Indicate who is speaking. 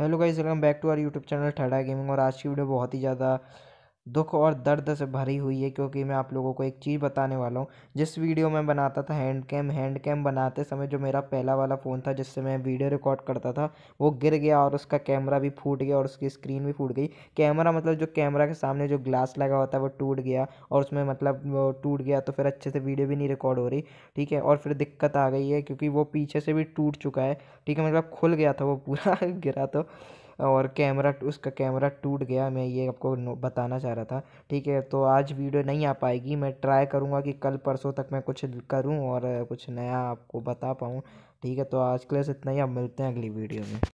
Speaker 1: hello guys welcome back to our YouTube channel Thada gaming और आज की वीडियो बहुत ही ज़्यादा दुख और दर्द से भरी हुई है क्योंकि मैं आप लोगों को एक चीज़ बताने वाला हूँ जिस वीडियो में बनाता था हैंड कैम हैंड कैम बनाते समय जो मेरा पहला वाला फ़ोन था जिससे मैं वीडियो रिकॉर्ड करता था वो गिर गया और उसका कैमरा भी फूट गया और उसकी स्क्रीन भी फूट गई कैमरा मतलब जो कैमरा के सामने जो ग्लास लगा होता है वो टूट गया और उसमें मतलब टूट गया तो फिर अच्छे से वीडियो भी नहीं रिकॉर्ड हो रही ठीक है और फिर दिक्कत आ गई है क्योंकि वो पीछे से भी टूट चुका है ठीक है मतलब खुल गया था वो पूरा गिरा तो और कैमरा उसका कैमरा टूट गया मैं ये आपको बताना चाह रहा था ठीक है तो आज वीडियो नहीं आ पाएगी मैं ट्राई करूँगा कि कल परसों तक मैं कुछ करूँ और कुछ नया आपको बता पाऊँ ठीक है तो आज के लिए इतना ही आप मिलते हैं अगली वीडियो
Speaker 2: में